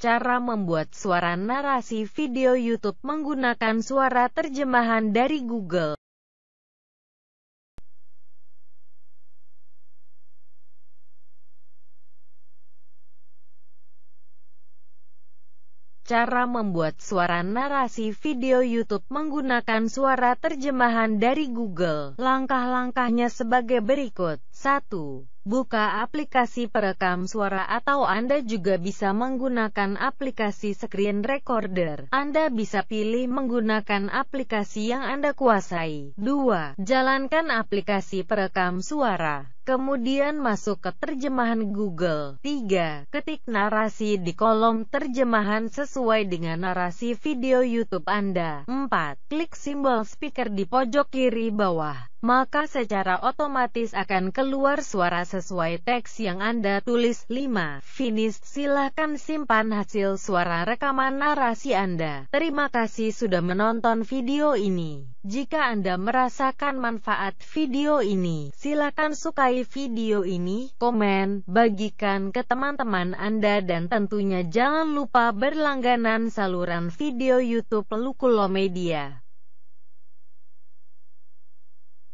Cara membuat suara narasi video YouTube menggunakan suara terjemahan dari Google. Cara membuat suara narasi video YouTube menggunakan suara terjemahan dari Google. Langkah-langkahnya sebagai berikut. 1. Buka aplikasi perekam suara atau Anda juga bisa menggunakan aplikasi screen recorder. Anda bisa pilih menggunakan aplikasi yang Anda kuasai. 2. Jalankan aplikasi perekam suara. Kemudian masuk ke terjemahan Google. 3. Ketik narasi di kolom terjemahan sesuai dengan narasi video YouTube Anda. 4. Klik simbol speaker di pojok kiri bawah. Maka secara otomatis akan keluar suara sesuai teks yang Anda tulis. 5. Finish. Silahkan simpan hasil suara rekaman narasi Anda. Terima kasih sudah menonton video ini. Jika Anda merasakan manfaat video ini, silakan sukai video ini, komen, bagikan ke teman-teman Anda dan tentunya jangan lupa berlangganan saluran video YouTube Lukulo Media.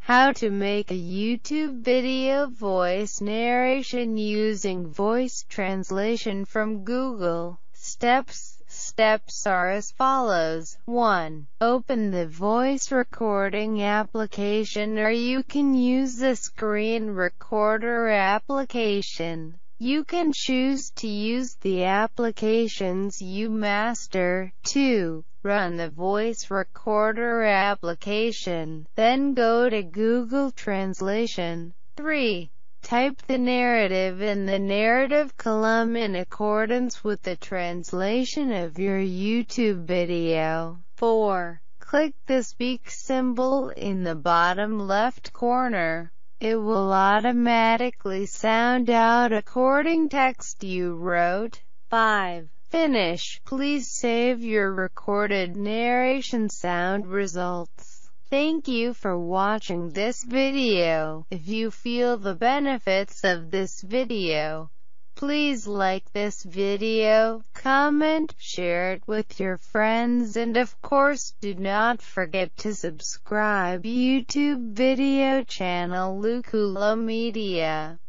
How to make a YouTube video voice narration using voice translation from Google. Steps steps are as follows. 1. Open the voice recording application or you can use the screen recorder application. You can choose to use the applications you master. 2. Run the voice recorder application, then go to Google Translation. 3. Type the narrative in the narrative column in accordance with the translation of your YouTube video. 4. Click the speak symbol in the bottom left corner. It will automatically sound out according text you wrote. 5. Finish. Please save your recorded narration sound results. Thank you for watching this video. If you feel the benefits of this video, please like this video, comment, share it with your friends and of course do not forget to subscribe YouTube video channel Lucula Media.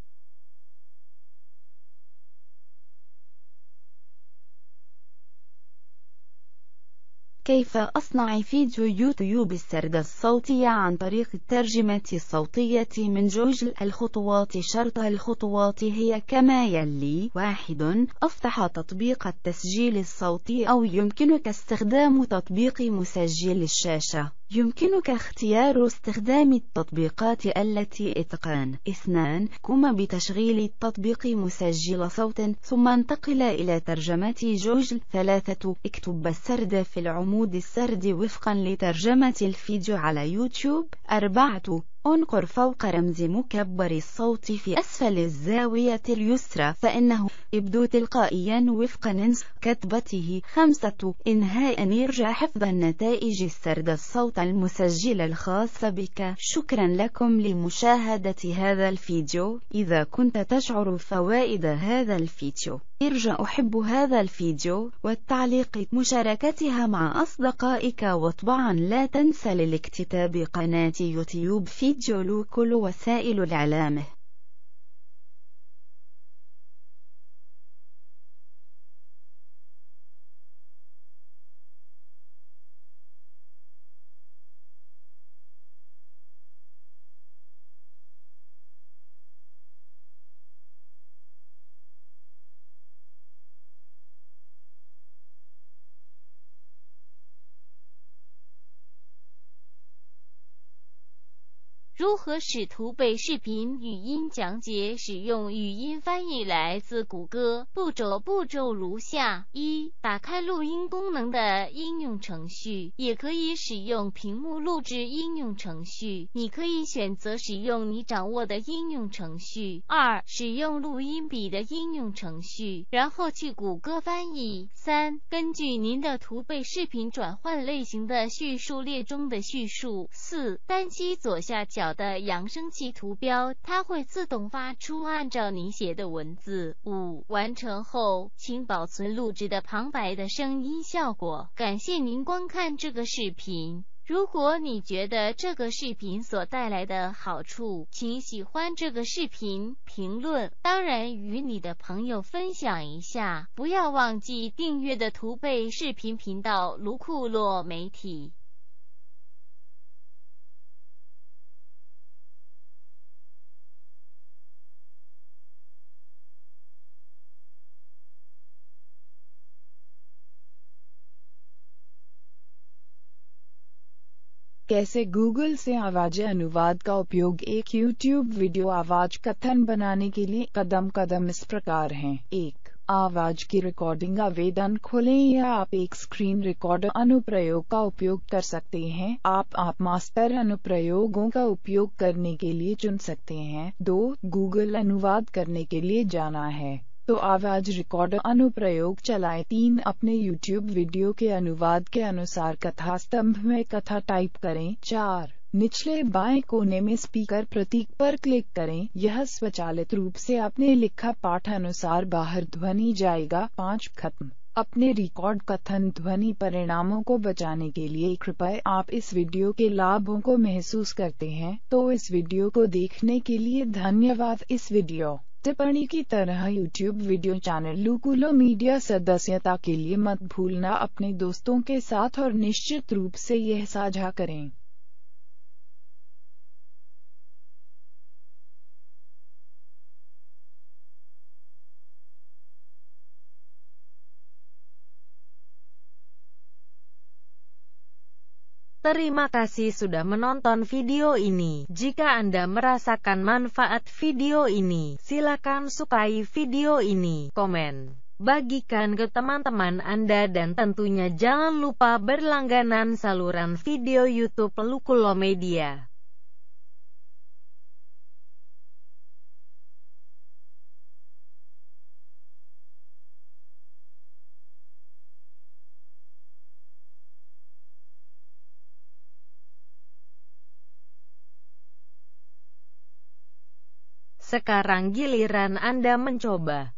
كيف أصنع فيديو يوتيوب السرد الصوتي عن طريق الترجمة الصوتية من جوجل الخطوات شرط الخطوات هي كما يلي واحد أفتح تطبيق التسجيل الصوتي أو يمكنك استخدام تطبيق مسجل الشاشة يمكنك اختيار استخدام التطبيقات التي اتقان اثنان قم بتشغيل التطبيق مسجل صوت ثم انتقل إلى ترجمة جوجل ثلاثة اكتب السرد في العمود السرد وفقا لترجمة الفيديو على يوتيوب أربعة انقر فوق رمز مكبر الصوت في أسفل الزاوية اليسرى فإنه يبدو تلقائيا وفق ننس كتبته خمسة إنهاء يرجع حفظ النتائج السرد الصوت المسجل الخاص بك شكرا لكم لمشاهدة هذا الفيديو إذا كنت تشعر فوائد هذا الفيديو ارجع أحب هذا الفيديو والتعليق مشاركتها مع أصدقائك وطبعا لا تنسى للاكتتاب قناة يوتيوب فيديو لكل وسائل الإعلامه 如何使图被视频语音讲解？使用语音翻译来自谷歌。步骤步骤如下：一、打开录音功能的应用程序，也可以使用屏幕录制应用程序。你可以选择使用你掌握的应用程序。二、使用录音笔的应用程序，然后去谷歌翻译。三、根据您的图被视频转换类型的叙述列中的叙述。四、单击左下角。的扬声器图标，它会自动发出按照您写的文字。五完成后，请保存录制的旁白的声音效果。感谢您观看这个视频。如果你觉得这个视频所带来的好处，请喜欢这个视频评论，当然与你的朋友分享一下。不要忘记订阅的图贝视频频道卢库洛媒体。कैसे Google से आवाज अनुवाद का उपयोग एक YouTube video आवाज कथन बनाने के लिए कदम कदम इस प्रकार हैं एक आवाज की रिकॉर्डिंग आवेदन खोलें या आप एक स्क्रीन रिकॉर्डर अनुप्रयोग का उपयोग कर सकते हैं आप आप मास्टर अनुप्रयोगों का उपयोग करने के लिए चुन सकते हैं दो गूगल अनुवाद करने के लिए जाना है तो आवाज रिकॉर्डर अनुप्रयोग चलाए तीन अपने YouTube वीडियो के अनुवाद के अनुसार कथा स्तंभ में कथा टाइप करें चार निचले बाएं कोने में स्पीकर प्रतीक पर क्लिक करें यह स्वचालित रूप से अपने लिखा पाठ अनुसार बाहर ध्वनि जाएगा पाँच खत्म अपने रिकॉर्ड कथन ध्वनि परिणामों को बचाने के लिए कृपया आप इस वीडियो के लाभों को महसूस करते हैं तो इस वीडियो को देखने के लिए धन्यवाद इस वीडियो टिप्पणी की तरह YouTube video channel Lukulo Media सदस्यता के लिए मत भूलना अपने दोस्तों के साथ और निश्चित रूप से यह साझा करें Terima kasih sudah menonton video ini. Jika Anda merasakan manfaat video ini, silakan sukai video ini, komen, bagikan ke teman-teman Anda dan tentunya jangan lupa berlangganan saluran video YouTube Lukulo Media. Sekarang giliran Anda mencoba.